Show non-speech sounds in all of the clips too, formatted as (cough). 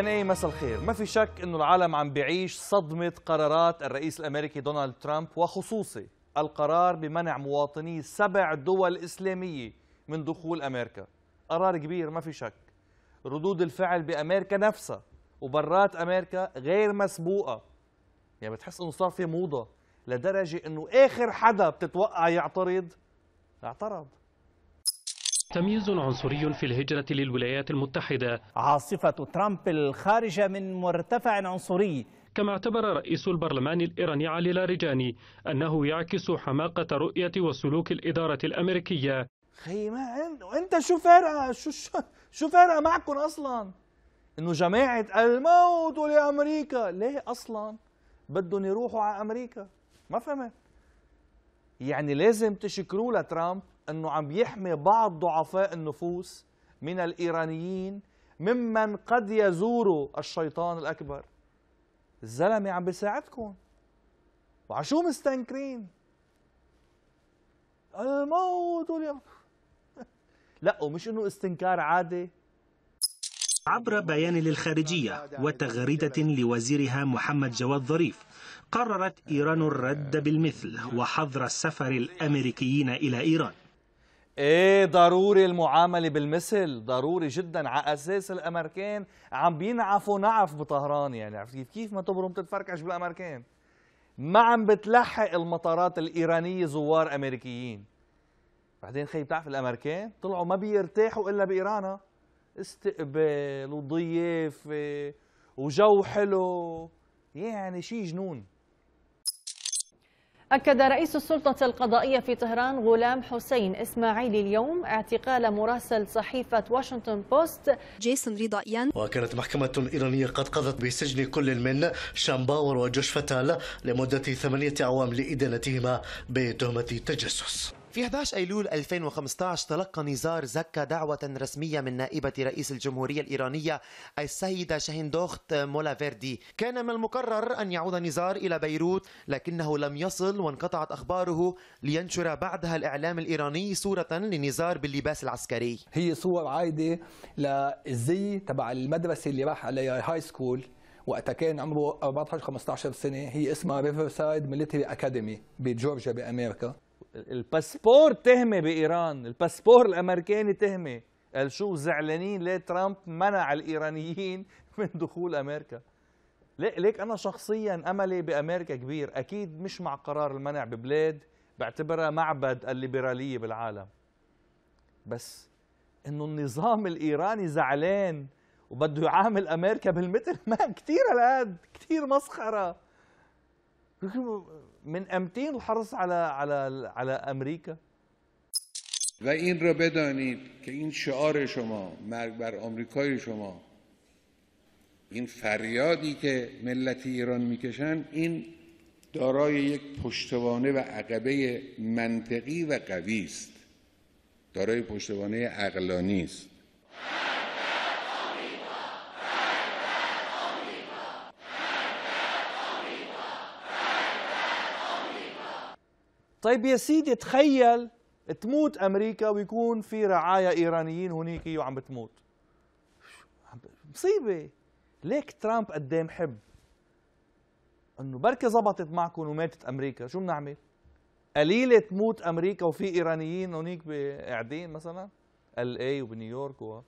ان اي مساء الخير ما في شك انه العالم عم بيعيش صدمه قرارات الرئيس الامريكي دونالد ترامب وخصوصي القرار بمنع مواطني سبع دول اسلاميه من دخول امريكا قرار كبير ما في شك ردود الفعل بامريكا نفسها وبرات امريكا غير مسبوقه يعني بتحس انه صار في موضه لدرجه انه اخر حدا بتتوقع يعترض اعترض تمييز عنصري في الهجرة للولايات المتحدة عاصفة ترامب الخارجة من مرتفع عنصري كما اعتبر رئيس البرلمان الإيراني علي لارجاني أنه يعكس حماقة رؤية وسلوك الإدارة الأمريكية خيمة ما انت شو فارقه شو شو فارقه معكم اصلا انه جماعه الموت لامريكا ليه اصلا بدهم يروحوا على امريكا ما فهمت يعني لازم تشكروا لترامب انه عم يحمي بعض ضعفاء النفوس من الايرانيين ممن قد يزوروا الشيطان الاكبر الزلمه عم بيساعدكم وعشو مستنكرين الموت (laughs) لا ومش انه استنكار عادي عبر بيان للخارجية وتغريدة لوزيرها محمد جواد ظريف قررت إيران الرد بالمثل وحظر السفر الأمريكيين إلى إيران ايه ضروري المعامله بالمثل ضروري جدا على اساس الامريكان عم بينعفوا نعف بطهران يعني عرفت كيف كيف ما تبرم تتفركش بالامريكان ما عم بتلحق المطارات الايرانيه زوار امريكيين بعدين خي بتعرف الامريكان طلعوا ما بيرتاحوا الا بايرانا استقبال وضيافه وجو حلو يعني شيء جنون أكد رئيس السلطة القضائية في طهران غلام حسين إسماعيلي اليوم اعتقال مراسل صحيفة واشنطن بوست جيسون ريضا يان وكانت محكمة إيرانية قد قضت بسجن كل من شامباور وجوش فتال لمدة ثمانية أعوام لإدانتهما بتهمة تجسس في 11 أيلول 2015 تلقى نزار زكا دعوة رسمية من نائبة رئيس الجمهورية الإيرانية السيدة شاهندوخت مولافيردي كان من المقرر أن يعود نزار إلى بيروت لكنه لم يصل وانقطعت أخباره لينشر بعدها الإعلام الإيراني صورة لنزار باللباس العسكري هي صور عايدة للزي تبع المدرسة اللي راح عليها هاي سكول وقتها كان عمره 14 15 سنه هي اسمها ريفرسايد ميليتري اكاديمي بجورجيا بامريكا الباسبور تهمه بايران الباسبور الامريكاني تهمه قال شو زعلانين ليه ترامب منع الايرانيين (laughs) من دخول امريكا ليك انا شخصيا املي بامريكا كبير اكيد مش مع قرار المنع ببلاد بعتبرها معبد الليبراليه بالعالم بس انه النظام الايراني زعلان وبده يعامل امريكا بالمثل (laughs) ما كثير هالقد كثير مسخره من امتین الحرص علی علی علی امریکا و این را بدانید که این شعار شما مرگ بر آمریکای شما این فریادی که ملت ایران میکشن این دارای یک پشتوانه و عقبه منطقی و قوی است دارای پشتوانه عقلانی است طيب يا سيدي تخيل تموت امريكا ويكون في رعايا ايرانيين هنيك وعم بتموت مصيبه ليك ترامب قدام إيه حب انه بركي زبطت معكم وماتت امريكا شو بنعمل قليله تموت امريكا وفي ايرانيين هنيك قاعدين مثلا ال اي وبنيويورك و...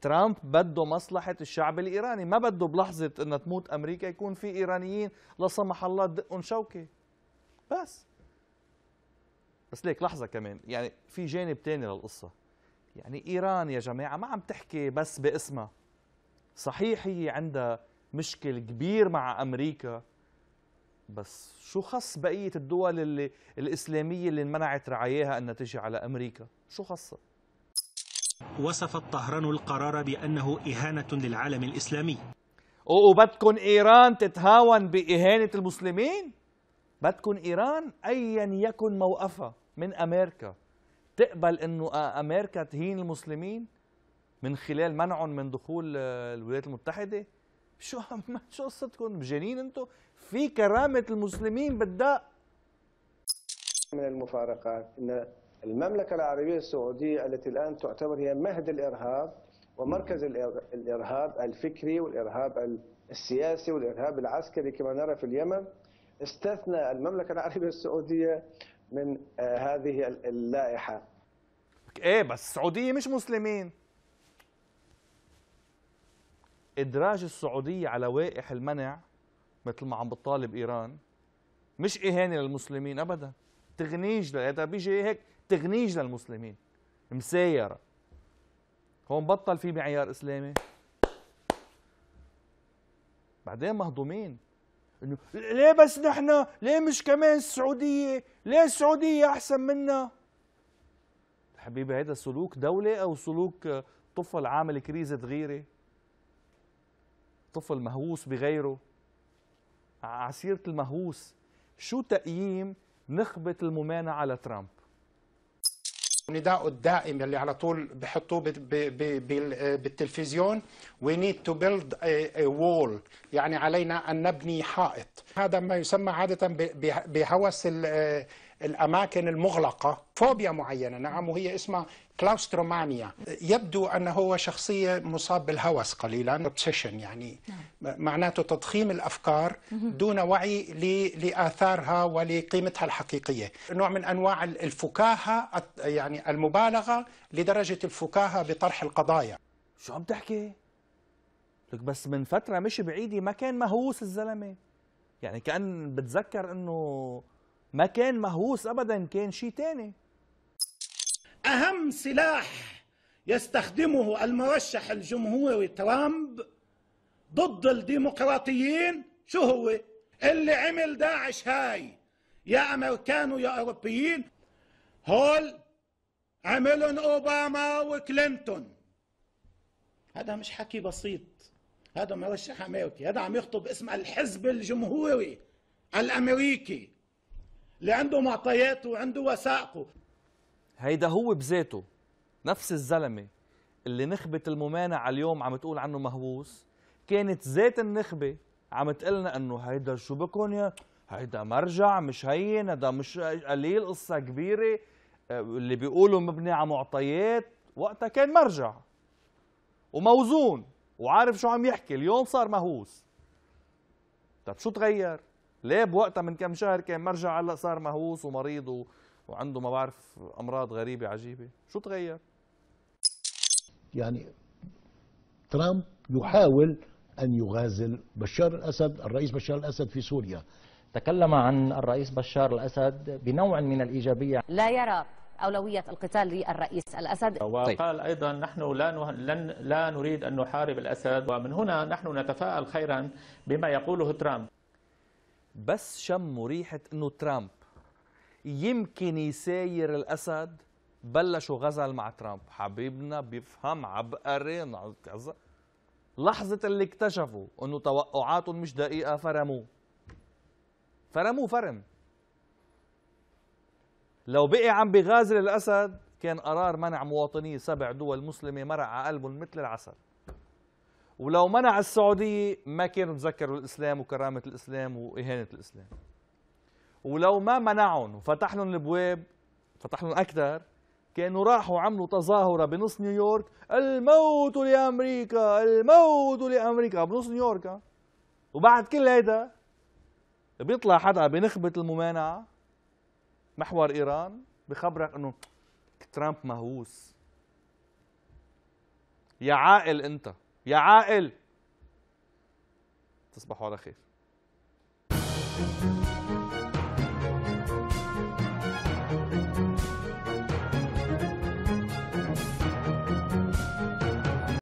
ترامب بده مصلحة الشعب الإيراني ما بده بلحظة أن تموت أمريكا يكون في إيرانيين لا سمح الله دقهم شوكة بس بس ليك لحظه كمان يعني في جانب تاني للقصه يعني ايران يا جماعه ما عم تحكي بس باسمها صحيح هي عندها مشكل كبير مع امريكا بس شو خص بقيه الدول اللي الاسلاميه اللي منعت رعاياها انها تجي على امريكا شو خصها وصفت طهران القرار بأنه إهانة للعالم الإسلامي وبدكم إيران تتهاون بإهانة المسلمين؟ بدكم إيران أيا يكن موقفها من امريكا تقبل انه امريكا تهين المسلمين من خلال منعهم من دخول آه، الولايات المتحده شو (laughs) شو قصتكم مجانين انتم في كرامه المسلمين بالدق من المفارقات ان المملكه العربيه السعوديه التي الان تعتبر هي مهد الارهاب ومركز الارهاب الفكري والارهاب السياسي والارهاب العسكري كما نرى في اليمن استثنى المملكه العربيه السعوديه من آه، هذه اللائحة ايه بس السعودية مش مسلمين إدراج السعودية على وائح المنع مثل ما عم بتطالب إيران مش إهانة للمسلمين أبدا تغنيج هذا بيجي هيك تغنيج للمسلمين مسيرة هون بطل في معيار إسلامي بعدين مهضومين انه ليه بس نحن ليه مش كمان السعوديه ليه السعوديه احسن منا حبيبي هيدا سلوك دوله او سلوك طفل عامل كريزه غيره طفل مهووس بغيره عسيره المهووس شو تقييم نخبه الممانعه لترامب نداء الدائم اللي على طول بحطوه بالتلفزيون وي نيد تو بيلد وول يعني علينا ان نبني حائط هذا ما يسمى عاده بهوس الاماكن المغلقه فوبيا معينه نعم وهي اسمها كلاوسترومانيا يبدو أنه هو شخصية مصاب بالهوس قليلا obsession يعني نعم. معناته تضخيم الأفكار دون وعي لآثارها ولقيمتها الحقيقية نوع من أنواع الفكاهة يعني المبالغة لدرجة الفكاهة بطرح القضايا شو عم تحكي؟ لك بس من فترة مش بعيدة ما كان مهووس الزلمة يعني كأن بتذكر أنه ما كان مهووس أبدا كان شيء تاني اهم سلاح يستخدمه المرشح الجمهوري ترامب ضد الديمقراطيين شو هو؟ اللي عمل داعش هاي يا امريكان ويا اوروبيين هول عملن اوباما وكلينتون هذا مش حكي بسيط هذا مرشح امريكي هذا عم يخطب اسم الحزب الجمهوري الامريكي اللي عنده معطياته وعنده وثائقه هيدا هو بذاته نفس الزلمه اللي نخبه الممانعه اليوم عم تقول عنه مهووس كانت ذات النخبه عم تقلنا انه هيدا شو بكون يا هيدا مرجع مش هين هذا مش قليل قصه كبيره آه، اللي بيقولوا مبني على معطيات وقتها كان مرجع وموزون وعارف شو عم يحكي اليوم صار مهووس طب شو تغير ليه بوقتها من كم شهر كان مرجع هلا صار مهووس ومريض و... وعنده ما بعرف امراض غريبه عجيبه شو تغير يعني ترامب يحاول ان يغازل بشار الاسد الرئيس بشار الاسد في سوريا تكلم عن الرئيس بشار الاسد بنوع من الايجابيه لا يرى أولوية القتال للرئيس الأسد طيب. وقال أيضا نحن لا, لن لا نريد أن نحارب الأسد ومن هنا نحن نتفاءل خيرا بما يقوله ترامب بس شموا ريحة أنه ترامب يمكن يساير الاسد بلشوا غزل مع ترامب حبيبنا بيفهم عبقري كذا لحظة اللي اكتشفوا انه توقعاتهم مش دقيقة فرموه فرموه فرم لو بقي عم بغازل الاسد كان قرار منع مواطني سبع دول مسلمة مرق على قلبهم مثل العسل ولو منع السعودية ما كانوا تذكروا الإسلام وكرامة الإسلام وإهانة الإسلام ولو ما منعهم وفتح لهم الابواب فتح لهم اكثر كانوا راحوا عملوا تظاهره بنص نيويورك الموت لامريكا الموت لامريكا بنص نيويورك وبعد كل هيدا بيطلع حدا بنخبه الممانعه محور ايران بخبرك انه ترامب مهووس يا عاقل انت يا عاقل تصبحوا على خير thank you